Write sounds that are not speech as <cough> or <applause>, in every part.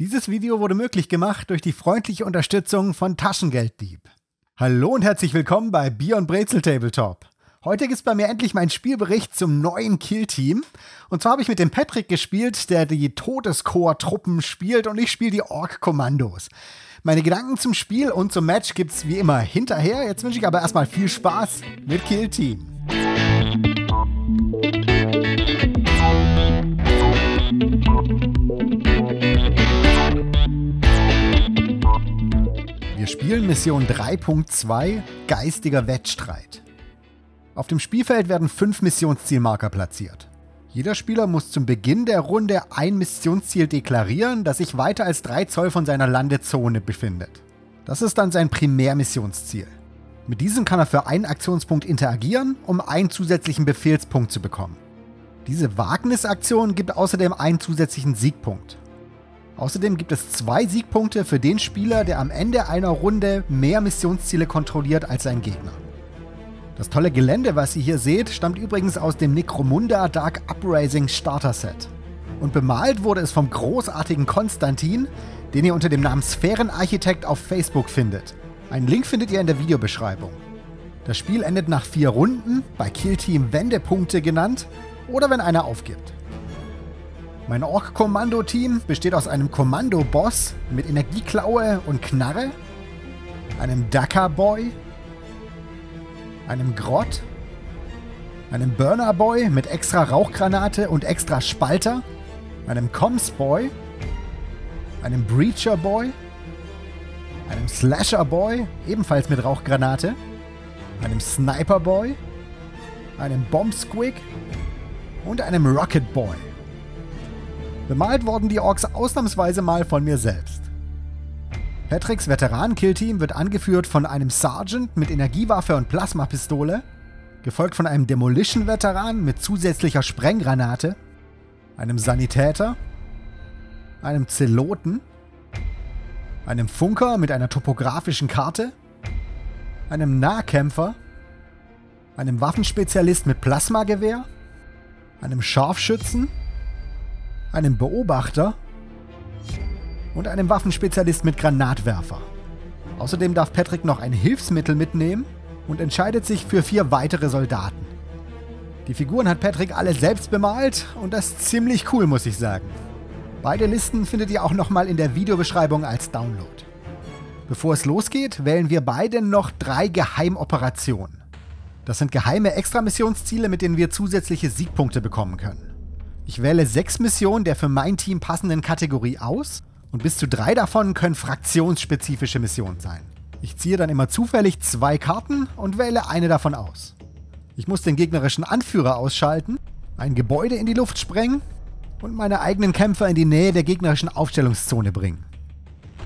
Dieses Video wurde möglich gemacht durch die freundliche Unterstützung von Taschengelddieb. Hallo und herzlich willkommen bei Bier und Brezel Tabletop. Heute gibt's bei mir endlich meinen Spielbericht zum neuen Kill-Team. Und zwar habe ich mit dem Patrick gespielt, der die Todeschor-Truppen spielt und ich spiele die Ork-Kommandos. Meine Gedanken zum Spiel und zum Match gibt's wie immer hinterher. Jetzt wünsche ich aber erstmal viel Spaß mit Kill-Team. Wir spielen Mission 3.2 Geistiger Wettstreit. Auf dem Spielfeld werden fünf Missionszielmarker platziert. Jeder Spieler muss zum Beginn der Runde ein Missionsziel deklarieren, das sich weiter als 3 Zoll von seiner Landezone befindet. Das ist dann sein Primärmissionsziel. Mit diesem kann er für einen Aktionspunkt interagieren, um einen zusätzlichen Befehlspunkt zu bekommen. Diese Wagnisaktion gibt außerdem einen zusätzlichen Siegpunkt. Außerdem gibt es zwei Siegpunkte für den Spieler, der am Ende einer Runde mehr Missionsziele kontrolliert als sein Gegner. Das tolle Gelände, was ihr hier seht, stammt übrigens aus dem Necromunda Dark Uprising Starter Set. Und bemalt wurde es vom großartigen Konstantin, den ihr unter dem Namen Sphärenarchitekt auf Facebook findet. Einen Link findet ihr in der Videobeschreibung. Das Spiel endet nach vier Runden, bei Killteam Wendepunkte genannt, oder wenn einer aufgibt. Mein Ork-Kommando-Team besteht aus einem Kommando-Boss mit Energieklaue und Knarre, einem Dakar-Boy, einem Grott, einem Burner-Boy mit extra Rauchgranate und extra Spalter, einem Comms-Boy, einem Breacher-Boy, einem Slasher-Boy, ebenfalls mit Rauchgranate, einem Sniper-Boy, einem bomb und einem Rocket-Boy. Bemalt wurden die Orks ausnahmsweise mal von mir selbst. Patricks Veteran-Killteam wird angeführt von einem Sergeant mit Energiewaffe und Plasmapistole, gefolgt von einem Demolition-Veteran mit zusätzlicher Sprenggranate, einem Sanitäter, einem Zeloten, einem Funker mit einer topografischen Karte, einem Nahkämpfer, einem Waffenspezialist mit Plasmagewehr, einem Scharfschützen, einem Beobachter und einem Waffenspezialist mit Granatwerfer. Außerdem darf Patrick noch ein Hilfsmittel mitnehmen und entscheidet sich für vier weitere Soldaten. Die Figuren hat Patrick alle selbst bemalt und das ziemlich cool, muss ich sagen. Beide Listen findet ihr auch nochmal in der Videobeschreibung als Download. Bevor es losgeht, wählen wir beide noch drei Geheimoperationen. Das sind geheime Extramissionsziele, mit denen wir zusätzliche Siegpunkte bekommen können. Ich wähle sechs Missionen der für mein Team passenden Kategorie aus und bis zu drei davon können fraktionsspezifische Missionen sein. Ich ziehe dann immer zufällig zwei Karten und wähle eine davon aus. Ich muss den gegnerischen Anführer ausschalten, ein Gebäude in die Luft sprengen und meine eigenen Kämpfer in die Nähe der gegnerischen Aufstellungszone bringen.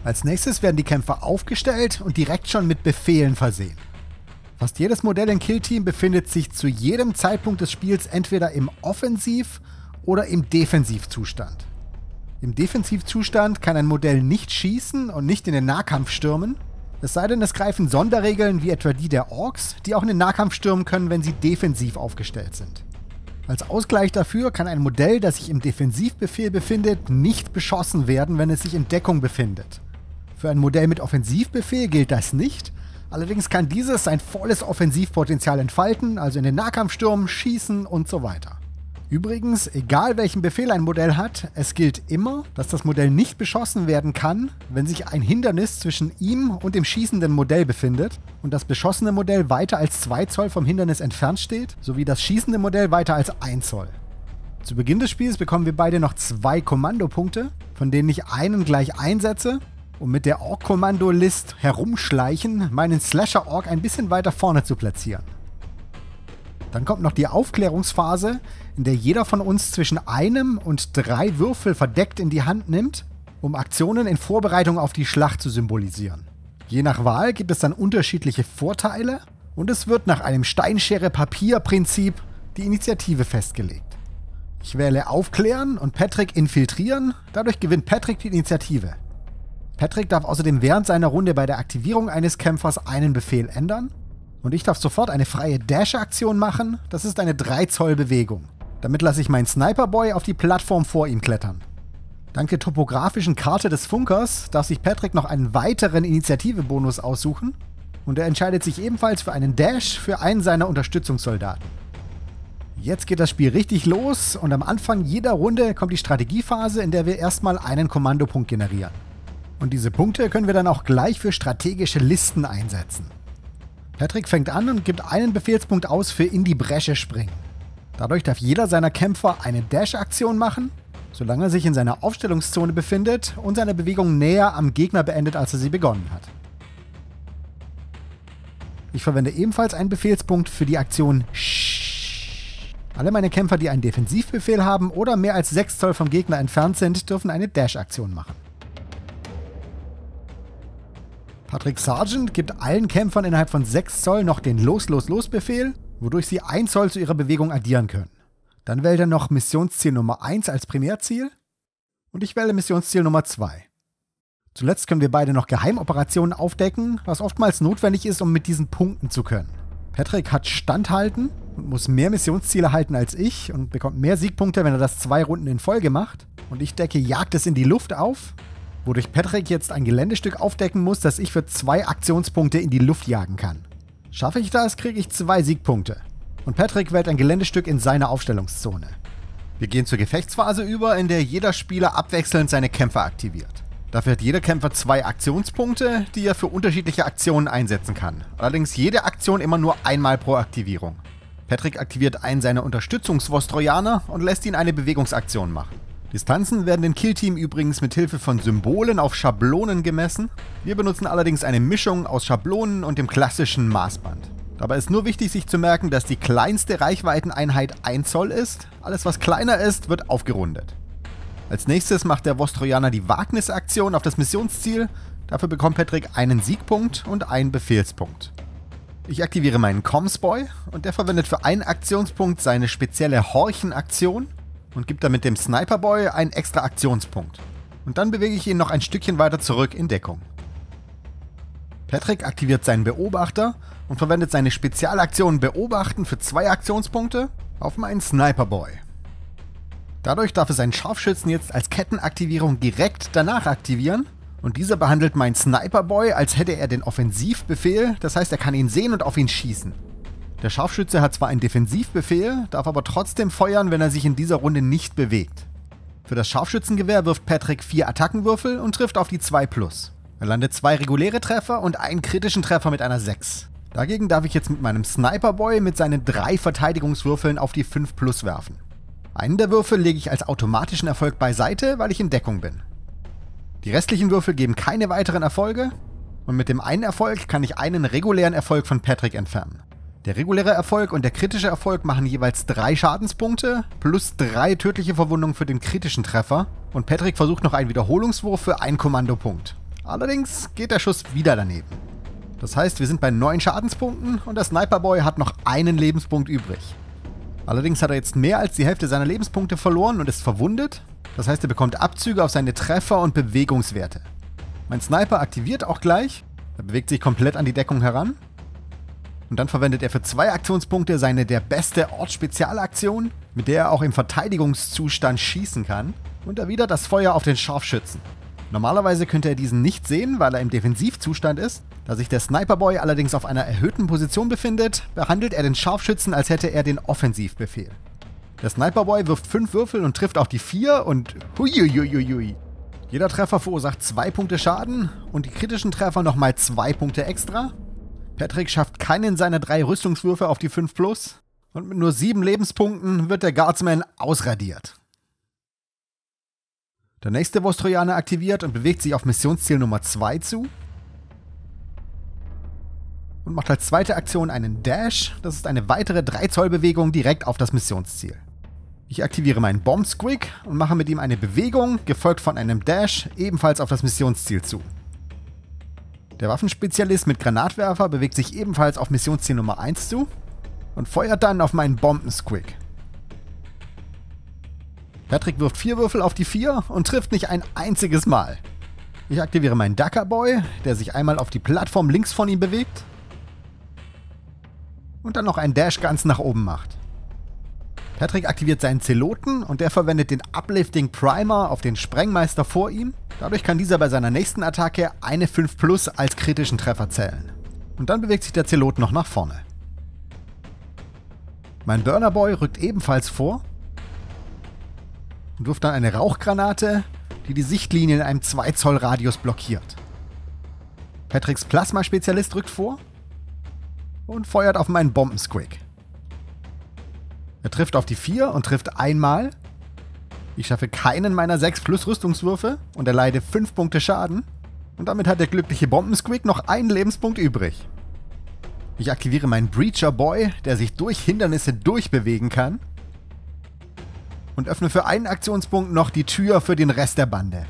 Als nächstes werden die Kämpfer aufgestellt und direkt schon mit Befehlen versehen. Fast jedes Modell in Kill Team befindet sich zu jedem Zeitpunkt des Spiels entweder im Offensiv- oder im Defensivzustand. Im Defensivzustand kann ein Modell nicht schießen und nicht in den Nahkampf stürmen, es sei denn, es greifen Sonderregeln wie etwa die der Orks, die auch in den Nahkampf stürmen können, wenn sie defensiv aufgestellt sind. Als Ausgleich dafür kann ein Modell, das sich im Defensivbefehl befindet, nicht beschossen werden, wenn es sich in Deckung befindet. Für ein Modell mit Offensivbefehl gilt das nicht, allerdings kann dieses sein volles Offensivpotenzial entfalten, also in den Nahkampf stürmen, schießen und so weiter. Übrigens, egal welchen Befehl ein Modell hat, es gilt immer, dass das Modell nicht beschossen werden kann, wenn sich ein Hindernis zwischen ihm und dem schießenden Modell befindet und das beschossene Modell weiter als 2 Zoll vom Hindernis entfernt steht, sowie das schießende Modell weiter als 1 Zoll. Zu Beginn des Spiels bekommen wir beide noch zwei Kommandopunkte, von denen ich einen gleich einsetze um mit der Ork-Kommando-List herumschleichen, meinen Slasher-Ork ein bisschen weiter vorne zu platzieren. Dann kommt noch die Aufklärungsphase, in der jeder von uns zwischen einem und drei Würfel verdeckt in die Hand nimmt, um Aktionen in Vorbereitung auf die Schlacht zu symbolisieren. Je nach Wahl gibt es dann unterschiedliche Vorteile und es wird nach einem Steinschere-Papier-Prinzip die Initiative festgelegt. Ich wähle Aufklären und Patrick Infiltrieren, dadurch gewinnt Patrick die Initiative. Patrick darf außerdem während seiner Runde bei der Aktivierung eines Kämpfers einen Befehl ändern und ich darf sofort eine freie Dash-Aktion machen, das ist eine 3 Zoll Bewegung. Damit lasse ich meinen Sniperboy auf die Plattform vor ihm klettern. Dank der topografischen Karte des Funkers darf sich Patrick noch einen weiteren Initiativebonus aussuchen und er entscheidet sich ebenfalls für einen Dash für einen seiner Unterstützungssoldaten. Jetzt geht das Spiel richtig los und am Anfang jeder Runde kommt die Strategiephase, in der wir erstmal einen Kommandopunkt generieren. Und diese Punkte können wir dann auch gleich für strategische Listen einsetzen. Patrick fängt an und gibt einen Befehlspunkt aus für in die Bresche springen. Dadurch darf jeder seiner Kämpfer eine Dash-Aktion machen, solange er sich in seiner Aufstellungszone befindet und seine Bewegung näher am Gegner beendet, als er sie begonnen hat. Ich verwende ebenfalls einen Befehlspunkt für die Aktion Shh. Alle meine Kämpfer, die einen Defensivbefehl haben oder mehr als 6 Zoll vom Gegner entfernt sind, dürfen eine Dash-Aktion machen. Patrick Sargent gibt allen Kämpfern innerhalb von 6 Zoll noch den Los-Los-Los-Befehl wodurch sie 1 Zoll zu ihrer Bewegung addieren können. Dann wählt er noch Missionsziel Nummer 1 als Primärziel und ich wähle Missionsziel Nummer 2. Zuletzt können wir beide noch Geheimoperationen aufdecken, was oftmals notwendig ist, um mit diesen punkten zu können. Patrick hat Standhalten und muss mehr Missionsziele halten als ich und bekommt mehr Siegpunkte, wenn er das zwei Runden in Folge macht. Und ich decke Jagd es in die Luft auf, wodurch Patrick jetzt ein Geländestück aufdecken muss, das ich für zwei Aktionspunkte in die Luft jagen kann. Schaffe ich das, kriege ich zwei Siegpunkte. Und Patrick wählt ein Geländestück in seiner Aufstellungszone. Wir gehen zur Gefechtsphase über, in der jeder Spieler abwechselnd seine Kämpfer aktiviert. Dafür hat jeder Kämpfer zwei Aktionspunkte, die er für unterschiedliche Aktionen einsetzen kann. Allerdings jede Aktion immer nur einmal pro Aktivierung. Patrick aktiviert einen seiner Unterstützungsvostrojaner und lässt ihn eine Bewegungsaktion machen. Distanzen werden in Killteam übrigens mit Hilfe von Symbolen auf Schablonen gemessen. Wir benutzen allerdings eine Mischung aus Schablonen und dem klassischen Maßband. Dabei ist nur wichtig, sich zu merken, dass die kleinste Reichweiteneinheit 1 Zoll ist. Alles, was kleiner ist, wird aufgerundet. Als nächstes macht der Vostrojaner die Wagnisaktion auf das Missionsziel. Dafür bekommt Patrick einen Siegpunkt und einen Befehlspunkt. Ich aktiviere meinen Comsboy und der verwendet für einen Aktionspunkt seine spezielle Horchen-Aktion und gibt damit dem Sniperboy einen extra Aktionspunkt. Und dann bewege ich ihn noch ein Stückchen weiter zurück in Deckung. Patrick aktiviert seinen Beobachter und verwendet seine Spezialaktion Beobachten für zwei Aktionspunkte auf meinen Sniperboy. Dadurch darf er seinen Scharfschützen jetzt als Kettenaktivierung direkt danach aktivieren und dieser behandelt meinen Sniperboy, als hätte er den Offensivbefehl, das heißt, er kann ihn sehen und auf ihn schießen. Der Scharfschütze hat zwar einen Defensivbefehl, darf aber trotzdem feuern, wenn er sich in dieser Runde nicht bewegt. Für das Scharfschützengewehr wirft Patrick vier Attackenwürfel und trifft auf die 2 Plus. Er landet zwei reguläre Treffer und einen kritischen Treffer mit einer 6. Dagegen darf ich jetzt mit meinem Sniperboy mit seinen drei Verteidigungswürfeln auf die 5 Plus werfen. Einen der Würfel lege ich als automatischen Erfolg beiseite, weil ich in Deckung bin. Die restlichen Würfel geben keine weiteren Erfolge und mit dem einen Erfolg kann ich einen regulären Erfolg von Patrick entfernen. Der reguläre Erfolg und der kritische Erfolg machen jeweils drei Schadenspunkte plus drei tödliche Verwundungen für den kritischen Treffer. Und Patrick versucht noch einen Wiederholungswurf für einen Kommandopunkt. Allerdings geht der Schuss wieder daneben. Das heißt, wir sind bei neun Schadenspunkten und der Sniperboy hat noch einen Lebenspunkt übrig. Allerdings hat er jetzt mehr als die Hälfte seiner Lebenspunkte verloren und ist verwundet. Das heißt, er bekommt Abzüge auf seine Treffer und Bewegungswerte. Mein Sniper aktiviert auch gleich. Er bewegt sich komplett an die Deckung heran und dann verwendet er für zwei Aktionspunkte seine der beste Ortsspezialaktion, mit der er auch im Verteidigungszustand schießen kann, und erwidert das Feuer auf den Scharfschützen. Normalerweise könnte er diesen nicht sehen, weil er im Defensivzustand ist. Da sich der Sniperboy allerdings auf einer erhöhten Position befindet, behandelt er den Scharfschützen, als hätte er den Offensivbefehl. Der Sniperboy wirft fünf Würfel und trifft auch die vier und huiuiuiui. Jeder Treffer verursacht zwei Punkte Schaden und die kritischen Treffer nochmal zwei Punkte extra Patrick schafft keinen seiner drei Rüstungswürfe auf die 5 Plus und mit nur sieben Lebenspunkten wird der Guardsman ausradiert. Der nächste Vostrojaner aktiviert und bewegt sich auf Missionsziel Nummer 2 zu. Und macht als zweite Aktion einen Dash. Das ist eine weitere 3 Zoll Bewegung direkt auf das Missionsziel. Ich aktiviere meinen Bomb Squig und mache mit ihm eine Bewegung, gefolgt von einem Dash, ebenfalls auf das Missionsziel zu. Der Waffenspezialist mit Granatwerfer bewegt sich ebenfalls auf Missionsziel Nummer 1 zu und feuert dann auf meinen Bombensquick. Patrick wirft vier Würfel auf die vier und trifft nicht ein einziges Mal. Ich aktiviere meinen Duckerboy, der sich einmal auf die Plattform links von ihm bewegt und dann noch einen Dash ganz nach oben macht. Patrick aktiviert seinen Zeloten und der verwendet den Uplifting Primer auf den Sprengmeister vor ihm. Dadurch kann dieser bei seiner nächsten Attacke eine 5 Plus als kritischen Treffer zählen. Und dann bewegt sich der Zelot noch nach vorne. Mein Burner Boy rückt ebenfalls vor und wirft dann eine Rauchgranate, die die Sichtlinie in einem 2 Zoll Radius blockiert. Patricks Plasma-Spezialist rückt vor und feuert auf meinen Bombensquig. Er trifft auf die 4 und trifft einmal. Ich schaffe keinen meiner 6 plus Rüstungswürfe und erleide 5 Punkte Schaden. Und damit hat der glückliche Bombensquick noch einen Lebenspunkt übrig. Ich aktiviere meinen Breacher Boy, der sich durch Hindernisse durchbewegen kann. Und öffne für einen Aktionspunkt noch die Tür für den Rest der Bande.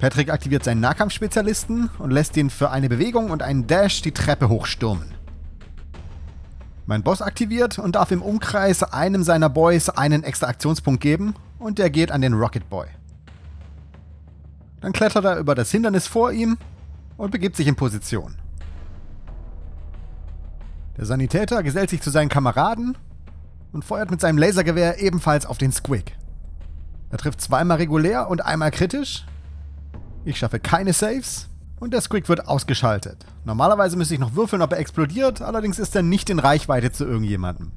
Patrick aktiviert seinen Nahkampfspezialisten und lässt ihn für eine Bewegung und einen Dash die Treppe hochstürmen. Mein Boss aktiviert und darf im Umkreis einem seiner Boys einen extra Aktionspunkt geben und der geht an den Rocket Boy. Dann klettert er über das Hindernis vor ihm und begibt sich in Position. Der Sanitäter gesellt sich zu seinen Kameraden und feuert mit seinem Lasergewehr ebenfalls auf den Squig. Er trifft zweimal regulär und einmal kritisch. Ich schaffe keine Saves und der Squig wird ausgeschaltet. Normalerweise müsste ich noch würfeln, ob er explodiert, allerdings ist er nicht in Reichweite zu irgendjemandem.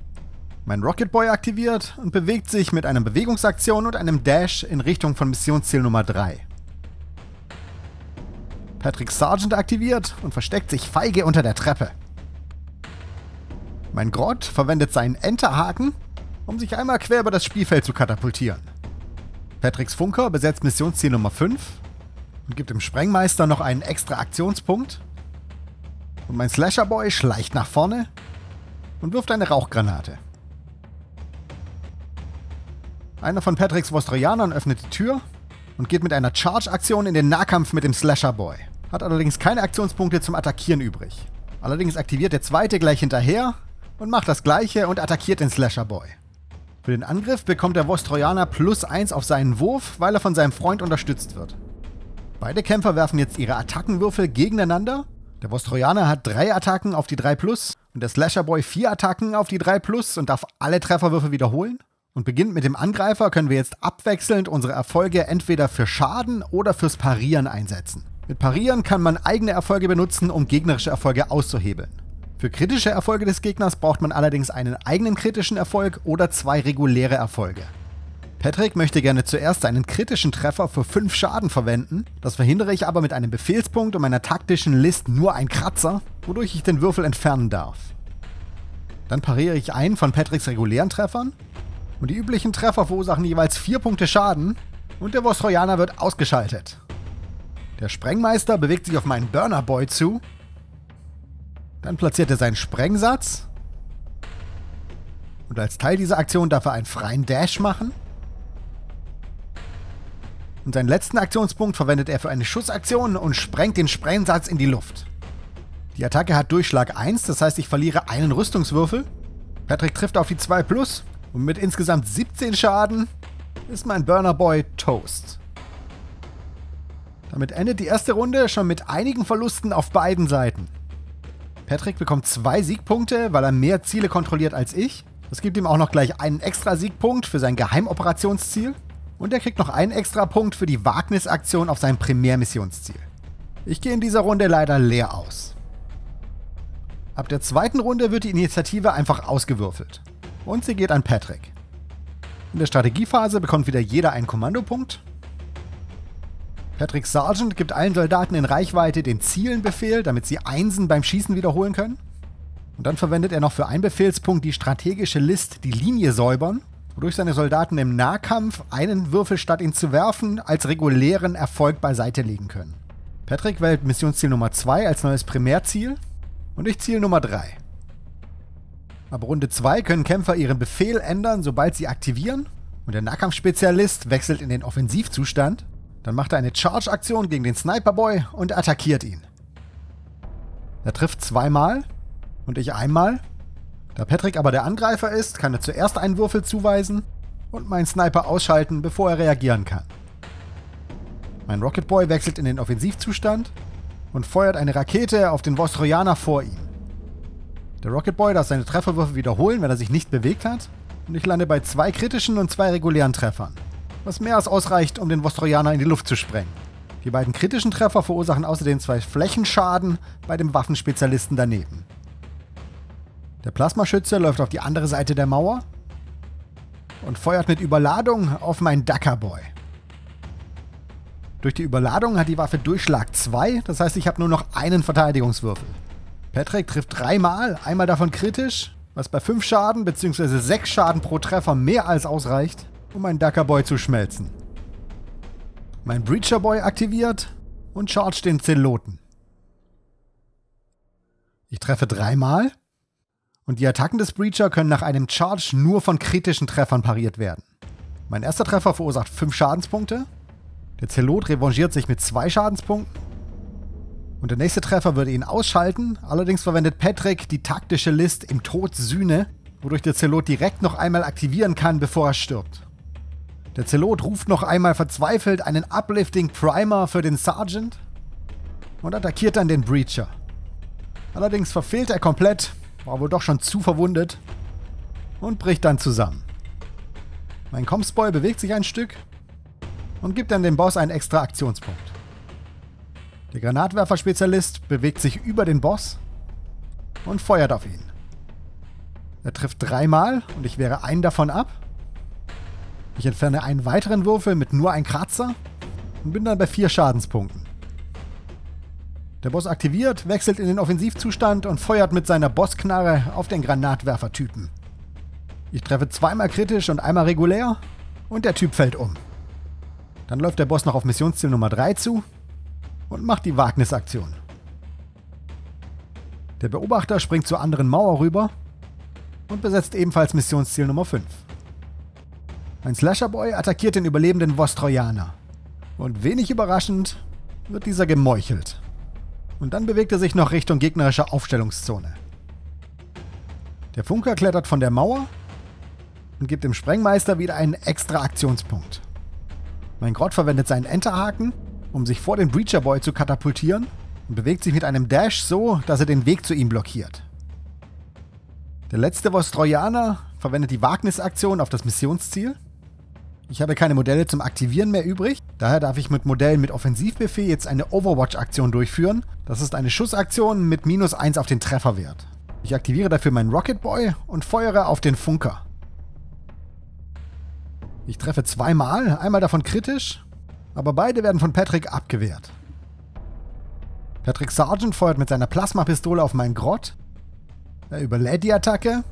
Mein Rocket Boy aktiviert und bewegt sich mit einer Bewegungsaktion und einem Dash in Richtung von Missionsziel Nummer 3. Patrick Sargent aktiviert und versteckt sich feige unter der Treppe. Mein Grott verwendet seinen Enterhaken, um sich einmal quer über das Spielfeld zu katapultieren. Patricks Funker besetzt Missionsziel Nummer 5 und gibt dem Sprengmeister noch einen extra Aktionspunkt. Und mein Slasherboy schleicht nach vorne und wirft eine Rauchgranate. Einer von Patricks Vostrojanern öffnet die Tür und geht mit einer Charge-Aktion in den Nahkampf mit dem Slasherboy. Hat allerdings keine Aktionspunkte zum Attackieren übrig. Allerdings aktiviert der zweite gleich hinterher und macht das gleiche und attackiert den Slasherboy. Für den Angriff bekommt der Vostrojaner plus 1 auf seinen Wurf, weil er von seinem Freund unterstützt wird. Beide Kämpfer werfen jetzt ihre Attackenwürfel gegeneinander. Der Vostrojaner hat drei Attacken auf die 3 Plus und der Slasherboy vier Attacken auf die 3 Plus und darf alle Trefferwürfe wiederholen. Und beginnt mit dem Angreifer können wir jetzt abwechselnd unsere Erfolge entweder für Schaden oder fürs Parieren einsetzen. Mit Parieren kann man eigene Erfolge benutzen, um gegnerische Erfolge auszuhebeln. Für kritische Erfolge des Gegners braucht man allerdings einen eigenen kritischen Erfolg oder zwei reguläre Erfolge. Patrick möchte gerne zuerst einen kritischen Treffer für 5 Schaden verwenden. Das verhindere ich aber mit einem Befehlspunkt und meiner taktischen List nur ein Kratzer, wodurch ich den Würfel entfernen darf. Dann pariere ich einen von Patricks regulären Treffern und die üblichen Treffer verursachen jeweils 4 Punkte Schaden und der Vosroyaner wird ausgeschaltet. Der Sprengmeister bewegt sich auf meinen Burner Boy zu. Dann platziert er seinen Sprengsatz. Und als Teil dieser Aktion darf er einen freien Dash machen. Und seinen letzten Aktionspunkt verwendet er für eine Schussaktion und sprengt den Sprengsatz in die Luft. Die Attacke hat Durchschlag 1, das heißt, ich verliere einen Rüstungswürfel. Patrick trifft auf die 2 Plus und mit insgesamt 17 Schaden ist mein Burner Boy Toast. Damit endet die erste Runde schon mit einigen Verlusten auf beiden Seiten. Patrick bekommt zwei Siegpunkte, weil er mehr Ziele kontrolliert als ich. Das gibt ihm auch noch gleich einen extra Siegpunkt für sein Geheimoperationsziel. Und er kriegt noch einen extra Punkt für die Wagnisaktion auf sein Primärmissionsziel. Ich gehe in dieser Runde leider leer aus. Ab der zweiten Runde wird die Initiative einfach ausgewürfelt. Und sie geht an Patrick. In der Strategiephase bekommt wieder jeder einen Kommandopunkt. Patrick Sergeant gibt allen Soldaten in Reichweite den Zielenbefehl, damit sie Einsen beim Schießen wiederholen können. Und dann verwendet er noch für einen Befehlspunkt die strategische List die Linie säubern wodurch seine Soldaten im Nahkampf einen Würfel statt ihn zu werfen als regulären Erfolg beiseite legen können. Patrick wählt Missionsziel Nummer 2 als neues Primärziel und ich Ziel Nummer 3. Ab Runde 2 können Kämpfer ihren Befehl ändern, sobald sie aktivieren und der Nahkampfspezialist wechselt in den Offensivzustand. Dann macht er eine Charge-Aktion gegen den Sniperboy und attackiert ihn. Er trifft zweimal und ich einmal da Patrick aber der Angreifer ist, kann er zuerst einen Würfel zuweisen und meinen Sniper ausschalten, bevor er reagieren kann. Mein Rocket Boy wechselt in den Offensivzustand und feuert eine Rakete auf den Vostrojaner vor ihm. Der Rocket Boy darf seine Trefferwürfe wiederholen, wenn er sich nicht bewegt hat, und ich lande bei zwei kritischen und zwei regulären Treffern, was mehr als ausreicht, um den Vostrojaner in die Luft zu sprengen. Die beiden kritischen Treffer verursachen außerdem zwei Flächenschaden bei dem Waffenspezialisten daneben. Der Plasmaschütze läuft auf die andere Seite der Mauer und feuert mit Überladung auf meinen Duckerboy. Durch die Überladung hat die Waffe Durchschlag 2, das heißt, ich habe nur noch einen Verteidigungswürfel. Patrick trifft dreimal, einmal davon kritisch, was bei 5 Schaden bzw. 6 Schaden pro Treffer mehr als ausreicht, um meinen Duckerboy zu schmelzen. Mein Breacherboy aktiviert und charge den Zeloten. Ich treffe dreimal und die Attacken des Breacher können nach einem Charge nur von kritischen Treffern pariert werden. Mein erster Treffer verursacht 5 Schadenspunkte. Der Zelot revanchiert sich mit 2 Schadenspunkten. Und der nächste Treffer würde ihn ausschalten. Allerdings verwendet Patrick die taktische List im Tod Sühne, wodurch der Zelot direkt noch einmal aktivieren kann, bevor er stirbt. Der Zelot ruft noch einmal verzweifelt einen Uplifting Primer für den Sergeant und attackiert dann den Breacher. Allerdings verfehlt er komplett war wohl doch schon zu verwundet. Und bricht dann zusammen. Mein Comsboy bewegt sich ein Stück und gibt dann dem Boss einen extra Aktionspunkt. Der Granatwerfer-Spezialist bewegt sich über den Boss und feuert auf ihn. Er trifft dreimal und ich wehre einen davon ab. Ich entferne einen weiteren Würfel mit nur einem Kratzer und bin dann bei vier Schadenspunkten. Der Boss aktiviert, wechselt in den Offensivzustand und feuert mit seiner Bossknarre auf den Granatwerfertypen. Ich treffe zweimal kritisch und einmal regulär und der Typ fällt um. Dann läuft der Boss noch auf Missionsziel Nummer 3 zu und macht die Wagnisaktion. Der Beobachter springt zur anderen Mauer rüber und besetzt ebenfalls Missionsziel Nummer 5. Ein Slasherboy attackiert den überlebenden Vostrojaner. Und wenig überraschend wird dieser gemeuchelt. Und dann bewegt er sich noch Richtung gegnerischer Aufstellungszone. Der Funker klettert von der Mauer und gibt dem Sprengmeister wieder einen extra Aktionspunkt. Mein Grott verwendet seinen Enterhaken, um sich vor den Breacher Boy zu katapultieren und bewegt sich mit einem Dash so, dass er den Weg zu ihm blockiert. Der letzte Vostrojaner verwendet die Wagnisaktion auf das Missionsziel ich habe keine Modelle zum Aktivieren mehr übrig. Daher darf ich mit Modellen mit Offensivbefehl jetzt eine Overwatch-Aktion durchführen. Das ist eine Schussaktion mit minus 1 auf den Trefferwert. Ich aktiviere dafür meinen Rocket Boy und feuere auf den Funker. Ich treffe zweimal, einmal davon kritisch, aber beide werden von Patrick abgewehrt. Patrick Sargent feuert mit seiner Plasmapistole auf meinen Grott. Er überlädt die Attacke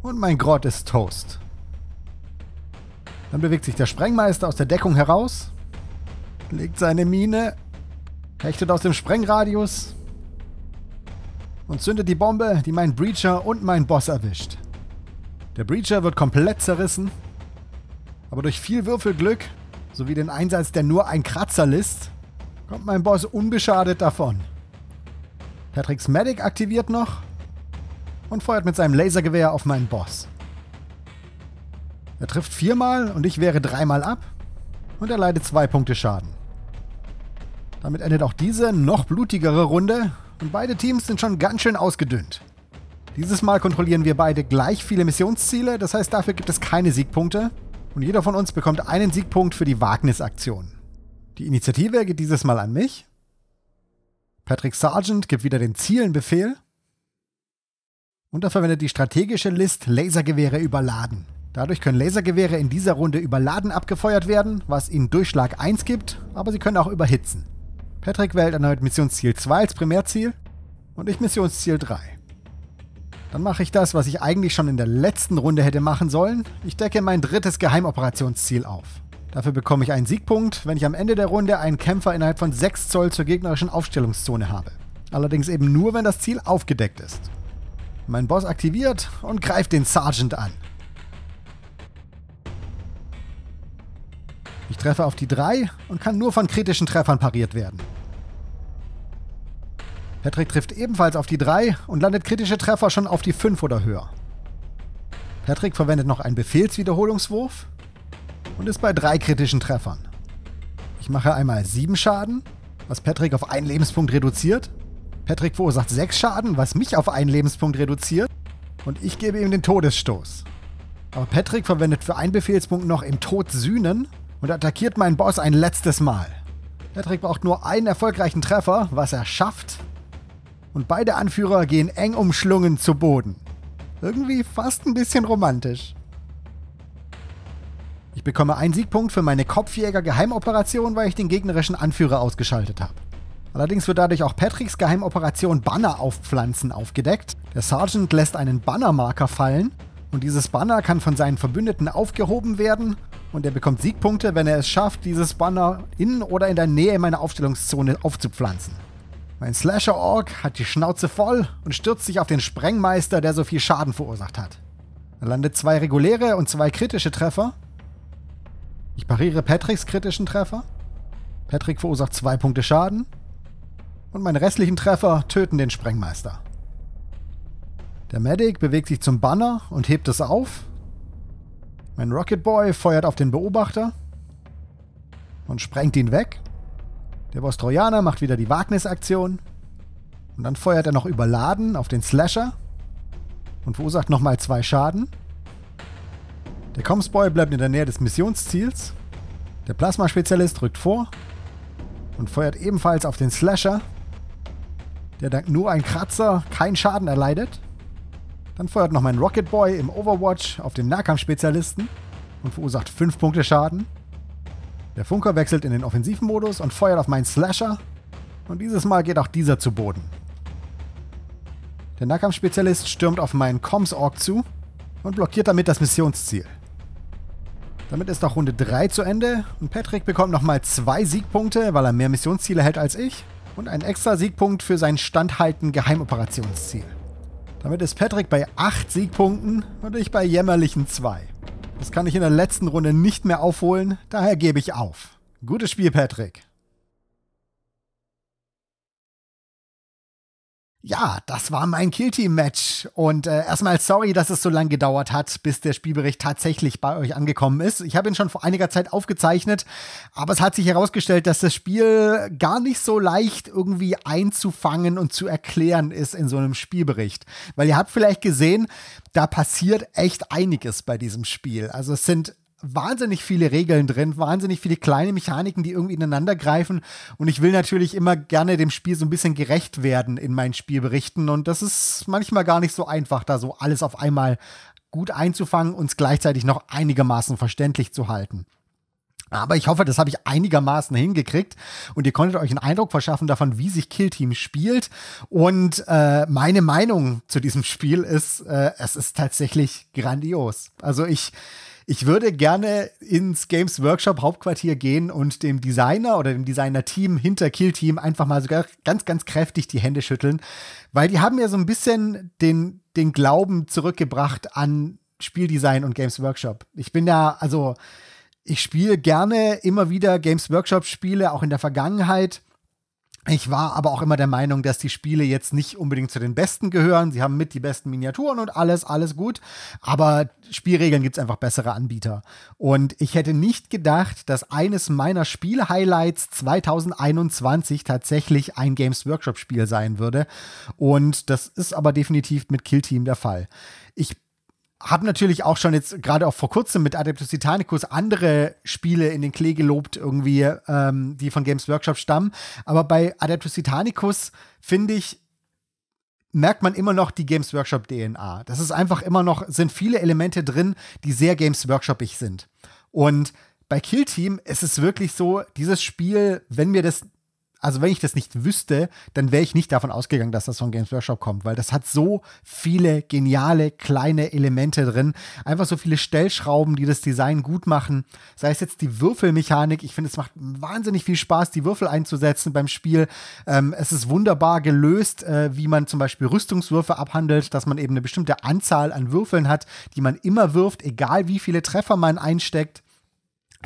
und mein Grott ist Toast. Dann bewegt sich der Sprengmeister aus der Deckung heraus, legt seine Mine, hechtet aus dem Sprengradius und zündet die Bombe, die meinen Breacher und meinen Boss erwischt. Der Breacher wird komplett zerrissen, aber durch viel Würfelglück sowie den Einsatz der nur ein Kratzer List kommt mein Boss unbeschadet davon. Patricks Medic aktiviert noch und feuert mit seinem Lasergewehr auf meinen Boss. Er trifft viermal und ich wehre dreimal ab. Und er leidet zwei Punkte Schaden. Damit endet auch diese noch blutigere Runde und beide Teams sind schon ganz schön ausgedünnt. Dieses Mal kontrollieren wir beide gleich viele Missionsziele, das heißt dafür gibt es keine Siegpunkte und jeder von uns bekommt einen Siegpunkt für die Wagnisaktion. Die Initiative geht dieses Mal an mich. Patrick Sargent gibt wieder den Zielenbefehl und er verwendet die strategische List Lasergewehre überladen. Dadurch können Lasergewehre in dieser Runde überladen abgefeuert werden, was ihnen Durchschlag 1 gibt, aber sie können auch überhitzen. Patrick wählt erneut Missionsziel 2 als Primärziel und ich Missionsziel 3. Dann mache ich das, was ich eigentlich schon in der letzten Runde hätte machen sollen. Ich decke mein drittes Geheimoperationsziel auf. Dafür bekomme ich einen Siegpunkt, wenn ich am Ende der Runde einen Kämpfer innerhalb von 6 Zoll zur gegnerischen Aufstellungszone habe. Allerdings eben nur, wenn das Ziel aufgedeckt ist. Mein Boss aktiviert und greift den Sergeant an. Ich treffe auf die 3 und kann nur von kritischen Treffern pariert werden. Patrick trifft ebenfalls auf die 3 und landet kritische Treffer schon auf die 5 oder höher. Patrick verwendet noch einen Befehlswiederholungswurf und ist bei 3 kritischen Treffern. Ich mache einmal 7 Schaden, was Patrick auf einen Lebenspunkt reduziert. Patrick verursacht 6 Schaden, was mich auf einen Lebenspunkt reduziert. Und ich gebe ihm den Todesstoß. Aber Patrick verwendet für einen Befehlspunkt noch im Tod Sühnen und attackiert meinen Boss ein letztes Mal. Patrick braucht nur einen erfolgreichen Treffer, was er schafft. Und beide Anführer gehen eng umschlungen zu Boden. Irgendwie fast ein bisschen romantisch. Ich bekomme einen Siegpunkt für meine Kopfjäger-Geheimoperation, weil ich den gegnerischen Anführer ausgeschaltet habe. Allerdings wird dadurch auch Patricks Geheimoperation Banner aufpflanzen aufgedeckt. Der Sergeant lässt einen Bannermarker fallen und dieses Banner kann von seinen Verbündeten aufgehoben werden und er bekommt Siegpunkte, wenn er es schafft, dieses Banner in oder in der Nähe meiner Aufstellungszone aufzupflanzen. Mein Slasher-Org hat die Schnauze voll und stürzt sich auf den Sprengmeister, der so viel Schaden verursacht hat. Er landet zwei reguläre und zwei kritische Treffer. Ich pariere Patricks kritischen Treffer. Patrick verursacht zwei Punkte Schaden. Und meine restlichen Treffer töten den Sprengmeister. Der Medic bewegt sich zum Banner und hebt es auf. Mein Rocket Boy feuert auf den Beobachter und sprengt ihn weg. Der Boss Trojaner macht wieder die Wagnisaktion. Und dann feuert er noch überladen auf den Slasher und verursacht nochmal zwei Schaden. Der Comsboy bleibt in der Nähe des Missionsziels. Der Plasma-Spezialist rückt vor und feuert ebenfalls auf den Slasher, der dank nur ein Kratzer keinen Schaden erleidet. Dann feuert noch mein Rocket Boy im Overwatch auf den Nahkampfspezialisten und verursacht 5 Punkte Schaden. Der Funker wechselt in den Offensivmodus und feuert auf meinen Slasher. Und dieses Mal geht auch dieser zu Boden. Der Nahkampfspezialist stürmt auf meinen Comms-Org zu und blockiert damit das Missionsziel. Damit ist auch Runde 3 zu Ende und Patrick bekommt nochmal 2 Siegpunkte, weil er mehr Missionsziele hält als ich und einen extra Siegpunkt für sein Standhalten Geheimoperationsziel. Damit ist Patrick bei 8 Siegpunkten und ich bei jämmerlichen 2. Das kann ich in der letzten Runde nicht mehr aufholen, daher gebe ich auf. Gutes Spiel, Patrick. Ja, das war mein Killteam-Match. Und äh, erstmal sorry, dass es so lange gedauert hat, bis der Spielbericht tatsächlich bei euch angekommen ist. Ich habe ihn schon vor einiger Zeit aufgezeichnet, aber es hat sich herausgestellt, dass das Spiel gar nicht so leicht irgendwie einzufangen und zu erklären ist in so einem Spielbericht. Weil ihr habt vielleicht gesehen, da passiert echt einiges bei diesem Spiel. Also es sind wahnsinnig viele Regeln drin, wahnsinnig viele kleine Mechaniken, die irgendwie ineinander greifen. Und ich will natürlich immer gerne dem Spiel so ein bisschen gerecht werden in meinen Spielberichten. Und das ist manchmal gar nicht so einfach, da so alles auf einmal gut einzufangen und es gleichzeitig noch einigermaßen verständlich zu halten. Aber ich hoffe, das habe ich einigermaßen hingekriegt und ihr konntet euch einen Eindruck verschaffen davon, wie sich Killteam spielt. Und äh, meine Meinung zu diesem Spiel ist, äh, es ist tatsächlich grandios. Also ich, ich würde gerne ins Games Workshop Hauptquartier gehen und dem Designer oder dem Designer-Team hinter Kill Team einfach mal sogar ganz, ganz kräftig die Hände schütteln, weil die haben ja so ein bisschen den, den Glauben zurückgebracht an Spieldesign und Games Workshop. Ich bin ja, also, ich spiele gerne immer wieder Games Workshop Spiele, auch in der Vergangenheit. Ich war aber auch immer der Meinung, dass die Spiele jetzt nicht unbedingt zu den besten gehören. Sie haben mit die besten Miniaturen und alles, alles gut. Aber Spielregeln gibt es einfach bessere Anbieter. Und ich hätte nicht gedacht, dass eines meiner Spielhighlights 2021 tatsächlich ein Games Workshop-Spiel sein würde. Und das ist aber definitiv mit Kill Team der Fall. Ich habe natürlich auch schon jetzt gerade auch vor kurzem mit Adeptus Titanicus andere Spiele in den Klee gelobt, irgendwie, ähm, die von Games Workshop stammen. Aber bei Adeptus Titanicus finde ich, merkt man immer noch die Games Workshop DNA. Das ist einfach immer noch, sind viele Elemente drin, die sehr Games Workshop-ig sind. Und bei Kill Team ist es wirklich so, dieses Spiel, wenn mir das also wenn ich das nicht wüsste, dann wäre ich nicht davon ausgegangen, dass das von Games Workshop kommt, weil das hat so viele geniale kleine Elemente drin. Einfach so viele Stellschrauben, die das Design gut machen. Sei es jetzt die Würfelmechanik. Ich finde, es macht wahnsinnig viel Spaß, die Würfel einzusetzen beim Spiel. Ähm, es ist wunderbar gelöst, äh, wie man zum Beispiel Rüstungswürfe abhandelt, dass man eben eine bestimmte Anzahl an Würfeln hat, die man immer wirft, egal wie viele Treffer man einsteckt.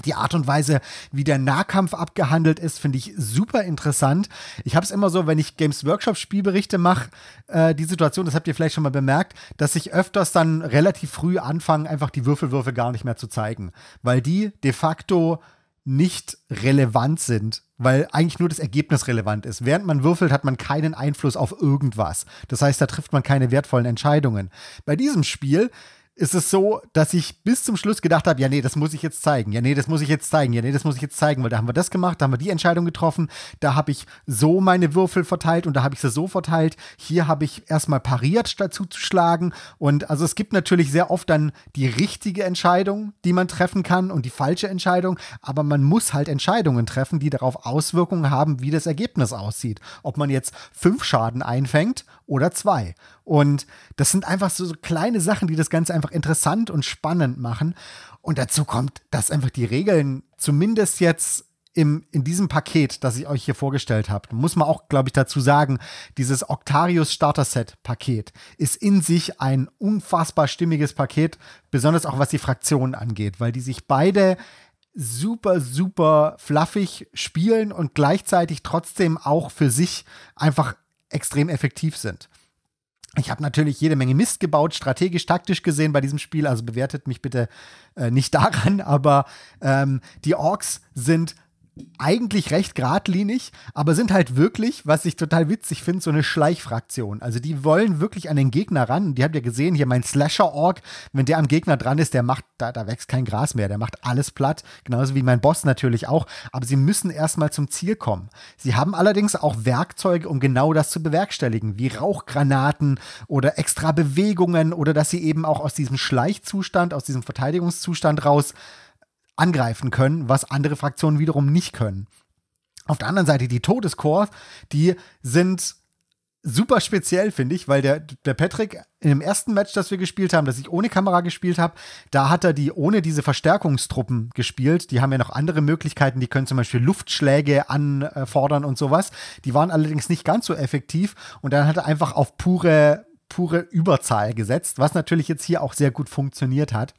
Die Art und Weise, wie der Nahkampf abgehandelt ist, finde ich super interessant. Ich habe es immer so, wenn ich Games Workshop Spielberichte mache, äh, die Situation, das habt ihr vielleicht schon mal bemerkt, dass ich öfters dann relativ früh anfange, einfach die Würfelwürfe gar nicht mehr zu zeigen, weil die de facto nicht relevant sind, weil eigentlich nur das Ergebnis relevant ist. Während man würfelt, hat man keinen Einfluss auf irgendwas. Das heißt, da trifft man keine wertvollen Entscheidungen. Bei diesem Spiel ist es so, dass ich bis zum Schluss gedacht habe, ja, nee, das muss ich jetzt zeigen. Ja, nee, das muss ich jetzt zeigen. Ja, nee, das muss ich jetzt zeigen, weil da haben wir das gemacht, da haben wir die Entscheidung getroffen, da habe ich so meine Würfel verteilt und da habe ich sie so verteilt. Hier habe ich erstmal pariert, statt zuzuschlagen. Und also es gibt natürlich sehr oft dann die richtige Entscheidung, die man treffen kann und die falsche Entscheidung, aber man muss halt Entscheidungen treffen, die darauf Auswirkungen haben, wie das Ergebnis aussieht. Ob man jetzt fünf Schaden einfängt oder zwei. Und das sind einfach so, kleine Sachen, die das Ganze einfach interessant und spannend machen. Und dazu kommt, dass einfach die Regeln zumindest jetzt im, in diesem Paket, das ich euch hier vorgestellt habe, muss man auch, glaube ich, dazu sagen, dieses Octarius Starter Set Paket ist in sich ein unfassbar stimmiges Paket, besonders auch was die Fraktionen angeht, weil die sich beide super, super fluffig spielen und gleichzeitig trotzdem auch für sich einfach extrem effektiv sind. Ich habe natürlich jede Menge Mist gebaut, strategisch, taktisch gesehen bei diesem Spiel, also bewertet mich bitte äh, nicht <laughs> daran, aber ähm, die Orks sind eigentlich recht geradlinig, aber sind halt wirklich, was ich total witzig finde, so eine Schleichfraktion. Also die wollen wirklich an den Gegner ran. Die habt ihr gesehen, hier mein Slasher-Org, wenn der am Gegner dran ist, der macht, da, da wächst kein Gras mehr, der macht alles platt. Genauso wie mein Boss natürlich auch. Aber sie müssen erstmal zum Ziel kommen. Sie haben allerdings auch Werkzeuge, um genau das zu bewerkstelligen, wie Rauchgranaten oder extra Bewegungen oder dass sie eben auch aus diesem Schleichzustand, aus diesem Verteidigungszustand raus angreifen können, was andere Fraktionen wiederum nicht können. Auf der anderen Seite die Todeskorps, die sind super speziell, finde ich, weil der, der Patrick in dem ersten Match, das wir gespielt haben, das ich ohne Kamera gespielt habe, da hat er die ohne diese Verstärkungstruppen gespielt. Die haben ja noch andere Möglichkeiten, die können zum Beispiel Luftschläge anfordern und sowas. Die waren allerdings nicht ganz so effektiv und dann hat er einfach auf pure, pure Überzahl gesetzt, was natürlich jetzt hier auch sehr gut funktioniert hat.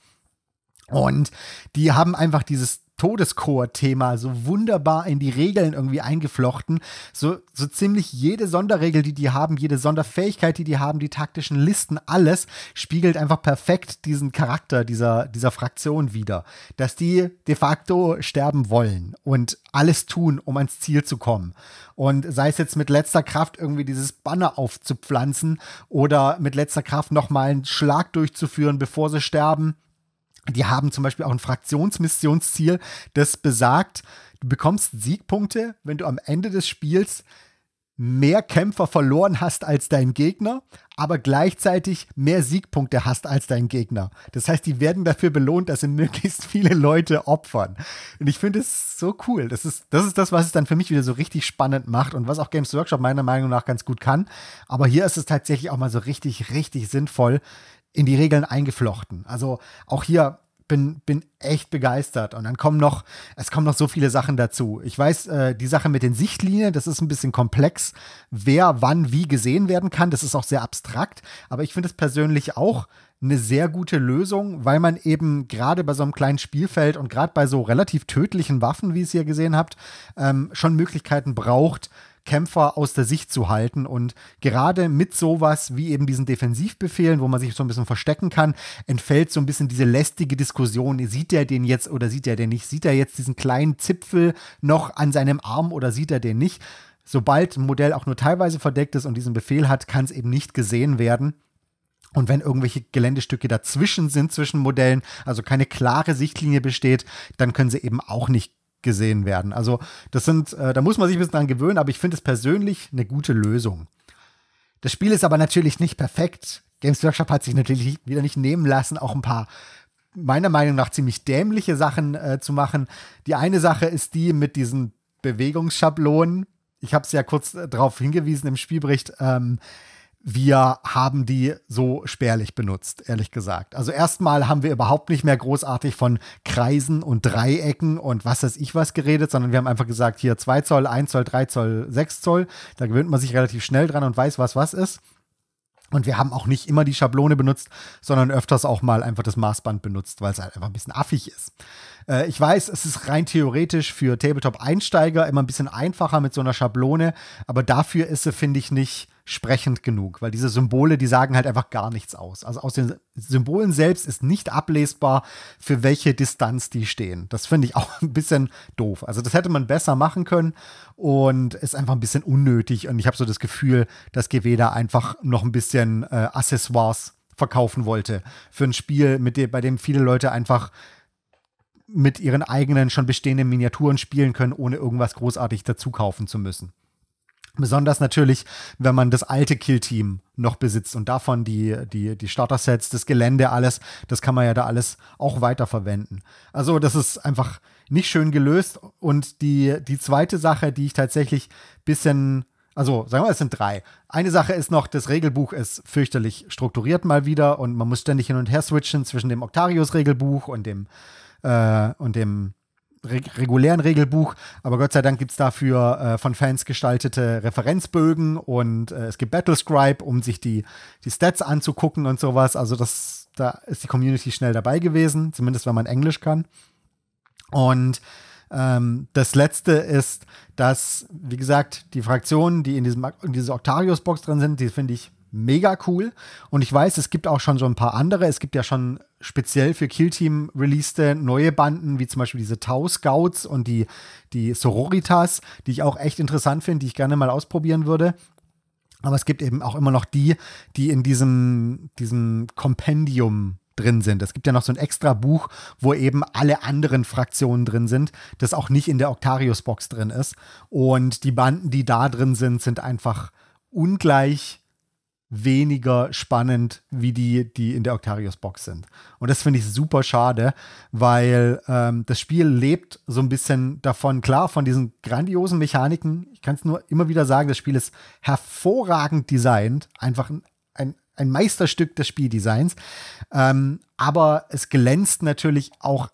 Und die haben einfach dieses Todeschor-Thema so wunderbar in die Regeln irgendwie eingeflochten. So, so ziemlich jede Sonderregel, die die haben, jede Sonderfähigkeit, die die haben, die taktischen Listen, alles spiegelt einfach perfekt diesen Charakter dieser, dieser Fraktion wieder. Dass die de facto sterben wollen und alles tun, um ans Ziel zu kommen. Und sei es jetzt mit letzter Kraft irgendwie dieses Banner aufzupflanzen oder mit letzter Kraft nochmal einen Schlag durchzuführen, bevor sie sterben die haben zum Beispiel auch ein Fraktionsmissionsziel, das besagt, du bekommst Siegpunkte, wenn du am Ende des Spiels mehr Kämpfer verloren hast als dein Gegner, aber gleichzeitig mehr Siegpunkte hast als dein Gegner. Das heißt, die werden dafür belohnt, dass sie <laughs> möglichst viele Leute opfern. Und ich finde es so cool. Das ist, das ist das, was es dann für mich wieder so richtig spannend macht und was auch Games Workshop meiner Meinung nach ganz gut kann. Aber hier ist es tatsächlich auch mal so richtig, richtig sinnvoll, in die Regeln eingeflochten. Also auch hier bin, bin echt begeistert. Und dann kommen noch, es kommen noch so viele Sachen dazu. Ich weiß, äh, die Sache mit den Sichtlinien, das ist ein bisschen komplex, wer wann wie gesehen werden kann. Das ist auch sehr abstrakt. Aber ich finde es persönlich auch eine sehr gute Lösung, weil man eben gerade bei so einem kleinen Spielfeld und gerade bei so relativ tödlichen Waffen, wie ihr es hier gesehen habt, ähm, schon Möglichkeiten braucht, Kämpfer aus der Sicht zu halten. Und gerade mit sowas wie eben diesen Defensivbefehlen, wo man sich so ein bisschen verstecken kann, entfällt so ein bisschen diese lästige Diskussion, sieht er den jetzt oder sieht er den nicht? Sieht er jetzt diesen kleinen Zipfel noch an seinem Arm oder sieht er den nicht? Sobald ein Modell auch nur teilweise verdeckt ist und diesen Befehl hat, kann es eben nicht gesehen werden. Und wenn irgendwelche Geländestücke dazwischen sind, zwischen Modellen, also keine klare Sichtlinie besteht, dann können sie eben auch nicht gesehen werden. Also das sind, äh, da muss man sich ein bisschen dran gewöhnen, aber ich finde es persönlich eine gute Lösung. Das Spiel ist aber natürlich nicht perfekt. Games Workshop hat sich natürlich wieder nicht nehmen lassen, auch ein paar meiner Meinung nach ziemlich dämliche Sachen äh, zu machen. Die eine Sache ist die mit diesen Bewegungsschablonen. Ich habe es ja kurz äh, darauf hingewiesen im Spielbericht. Ähm, wir haben die so spärlich benutzt, ehrlich gesagt. Also erstmal haben wir überhaupt nicht mehr großartig von Kreisen und Dreiecken und was weiß ich was geredet, sondern wir haben einfach gesagt, hier 2 Zoll, 1 Zoll, 3 Zoll, 6 Zoll. Da gewöhnt man sich relativ schnell dran und weiß, was was ist. Und wir haben auch nicht immer die Schablone benutzt, sondern öfters auch mal einfach das Maßband benutzt, weil es halt einfach ein bisschen affig ist. Äh, ich weiß, es ist rein theoretisch für Tabletop-Einsteiger immer ein bisschen einfacher mit so einer Schablone, aber dafür ist sie, finde ich, nicht sprechend genug, weil diese Symbole, die sagen halt einfach gar nichts aus. Also aus den Symbolen selbst ist nicht ablesbar, für welche Distanz die stehen. Das finde ich auch <laughs> ein bisschen doof. Also das hätte man besser machen können und ist einfach ein bisschen unnötig. Und ich habe so das Gefühl, dass Geweda einfach noch ein bisschen äh, Accessoires verkaufen wollte für ein Spiel, mit dem, bei dem viele Leute einfach mit ihren eigenen schon bestehenden Miniaturen spielen können, ohne irgendwas großartig dazu kaufen zu müssen. Besonders natürlich, wenn man das alte Kill-Team noch besitzt und davon die, die, die Starter-Sets, das Gelände, alles, das kann man ja da alles auch weiterverwenden. Also, das ist einfach nicht schön gelöst. Und die, die zweite Sache, die ich tatsächlich bisschen, also sagen wir, es sind drei. Eine Sache ist noch, das Regelbuch ist fürchterlich strukturiert mal wieder und man muss ständig hin und her switchen zwischen dem Octarius-Regelbuch und dem, äh, und dem regulären Regelbuch, aber Gott sei Dank gibt es dafür äh, von Fans gestaltete Referenzbögen und äh, es gibt Battlescribe, um sich die, die Stats anzugucken und sowas. Also das, da ist die Community schnell dabei gewesen, zumindest wenn man Englisch kann. Und ähm, das letzte ist, dass, wie gesagt, die Fraktionen, die in, diesem, in dieser Octarius-Box drin sind, die finde ich mega cool. Und ich weiß, es gibt auch schon so ein paar andere. Es gibt ja schon speziell für Killteam releaste neue Banden, wie zum Beispiel diese Tau Scouts und die, die Sororitas, die ich auch echt interessant finde, die ich gerne mal ausprobieren würde. Aber es gibt eben auch immer noch die, die in diesem, diesem Kompendium drin sind. Es gibt ja noch so ein extra Buch, wo eben alle anderen Fraktionen drin sind, das auch nicht in der Octarius-Box drin ist. Und die Banden, die da drin sind, sind einfach ungleich weniger spannend wie die, die in der Octarius-Box sind. Und das finde ich super schade, weil ähm, das Spiel lebt so ein bisschen davon, klar, von diesen grandiosen Mechaniken. Ich kann es nur immer wieder sagen, das Spiel ist hervorragend designt, einfach ein, ein, Meisterstück des Spieldesigns. Ähm, aber es glänzt natürlich auch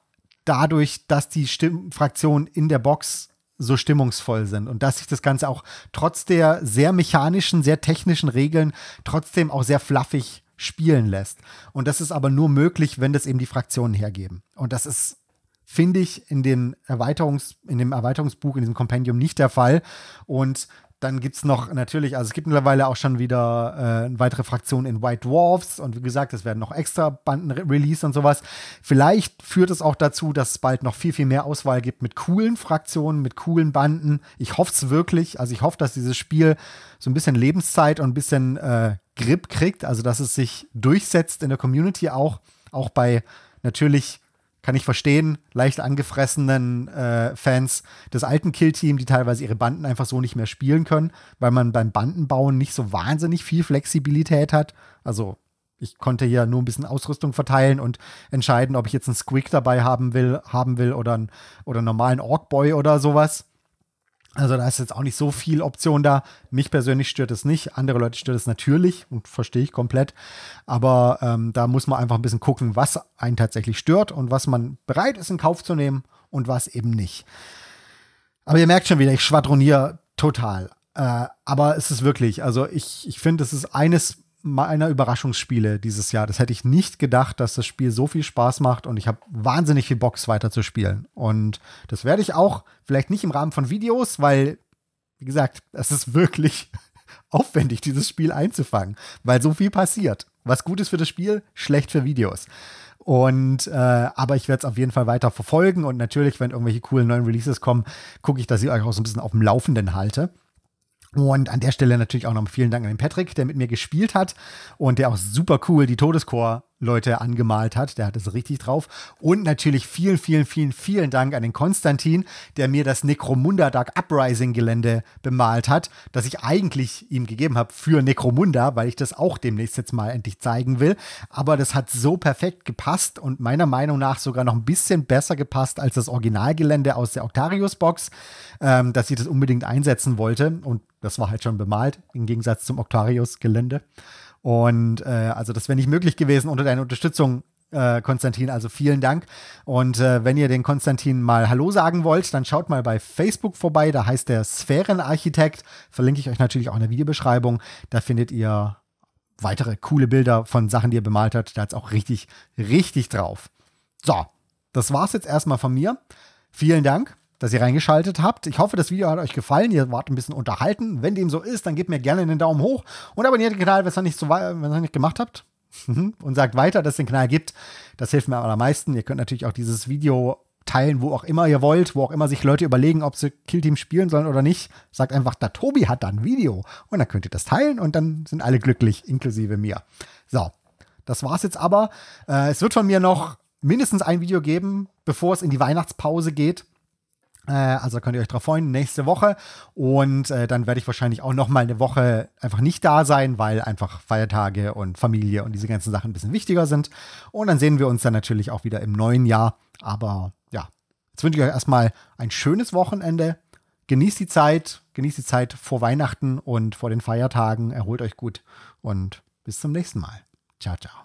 dadurch, dass die Stimmenfraktion in der Box so stimmungsvoll sind und dass sich das Ganze auch trotz der sehr mechanischen, sehr technischen Regeln trotzdem auch sehr fluffig spielen lässt. Und das ist aber nur möglich, wenn das eben die Fraktionen hergeben. Und das ist finde ich in, den Erweiterungs, in dem Erweiterungsbuch, in diesem Kompendium nicht der Fall. Und dann gibt es noch natürlich, also es gibt mittlerweile auch schon wieder äh, weitere Fraktionen in White Dwarfs und wie gesagt, es werden noch extra Banden re released und sowas. Vielleicht führt es auch dazu, dass es bald noch viel, viel mehr Auswahl gibt mit coolen Fraktionen, mit coolen Banden. Ich hoffe es wirklich. Also ich hoffe, dass dieses Spiel so ein bisschen Lebenszeit und ein bisschen äh, Grip kriegt, also dass es sich durchsetzt in der Community auch, auch bei natürlich kann ich verstehen, leicht angefressenen äh, Fans des alten Kill-Team, die teilweise ihre Banden einfach so nicht mehr spielen können, weil man beim Bandenbauen nicht so wahnsinnig viel Flexibilität hat. Also ich konnte hier nur ein bisschen Ausrüstung verteilen und entscheiden, ob ich jetzt einen Squeak dabei haben will, haben will oder einen, oder einen normalen Orkboy oder sowas. Also da ist jetzt auch nicht so viel Option da. Mich persönlich stört es nicht. Andere Leute stört es natürlich und verstehe ich komplett. Aber ähm, da muss man einfach ein bisschen gucken, was einen tatsächlich stört und was man bereit ist in Kauf zu nehmen und was eben nicht. Aber ihr merkt schon wieder, ich schwadroniere total. Äh, aber es ist wirklich, also ich, ich finde, es ist eines meiner Überraschungsspiele dieses Jahr. Das hätte ich nicht gedacht, dass das Spiel so viel Spaß macht und ich habe wahnsinnig viel Bock, weiter zu spielen. Und das werde ich auch, vielleicht nicht im Rahmen von Videos, weil, wie gesagt, es ist wirklich <laughs> aufwendig, dieses Spiel einzufangen, weil so viel passiert. Was gut ist für das Spiel, schlecht für Videos. Und äh, aber ich werde es auf jeden Fall weiter verfolgen und natürlich, wenn irgendwelche coolen neuen Releases kommen, gucke ich, dass ich euch auch so ein bisschen auf dem Laufenden halte. Und an der Stelle natürlich auch noch vielen Dank an den Patrick, der mit mir gespielt hat und der auch super cool die Todescore Leute angemalt hat. Der hat es richtig drauf. Und natürlich vielen, vielen, vielen, vielen Dank an den Konstantin, der mir das Necromunda Dark Uprising Gelände bemalt hat, das ich eigentlich ihm gegeben habe für Necromunda, weil ich das auch demnächst jetzt mal endlich zeigen will. Aber das hat so perfekt gepasst und meiner Meinung nach sogar noch ein bisschen besser gepasst als das Originalgelände aus der Octarius-Box, ähm, dass ich das unbedingt einsetzen wollte. Und das war halt schon bemalt, im Gegensatz zum Octarius-Gelände. Und äh, also das wäre nicht möglich gewesen unter deiner Unterstützung. Äh, Konstantin, also vielen Dank. Und äh, wenn ihr den Konstantin mal Hallo sagen wollt, dann schaut mal bei Facebook vorbei. Da heißt der Sphärenarchitekt. Verlinke ich euch natürlich auch in der Videobeschreibung. Da findet ihr weitere coole Bilder von Sachen, die er bemalt hat. Da ist auch richtig, richtig drauf. So, das war's jetzt erstmal von mir. Vielen Dank dass ihr reingeschaltet habt. Ich hoffe, das Video hat euch gefallen. Ihr wart ein bisschen unterhalten. Wenn dem so ist, dann gebt mir gerne einen Daumen hoch und abonniert den Kanal, wenn ihr es noch nicht gemacht habt. <laughs> und sagt weiter, dass es den Kanal gibt. Das hilft mir am allermeisten. Ihr könnt natürlich auch dieses Video teilen, wo auch immer ihr wollt, wo auch immer sich Leute überlegen, ob sie Killteam spielen sollen oder nicht. Sagt einfach, der Tobi hat da ein Video. Und dann könnt ihr das teilen und dann sind alle glücklich, inklusive mir. So, das war's jetzt aber. Äh, es wird von mir noch mindestens ein Video geben, bevor es in die Weihnachtspause geht. Äh, also könnt ihr euch drauf freuen, nächste Woche. Und äh, dann werde ich wahrscheinlich auch noch mal eine Woche einfach nicht da sein, weil einfach Feiertage und Familie und diese ganzen Sachen ein bisschen wichtiger sind. Und dann sehen wir uns dann natürlich auch wieder im neuen Jahr. Aber ja, jetzt wünsche ich euch erstmal ein schönes Wochenende. Genießt die Zeit, genießt die Zeit vor Weihnachten und vor den Feiertagen. Erholt euch gut und bis zum nächsten Mal. Ciao, ciao.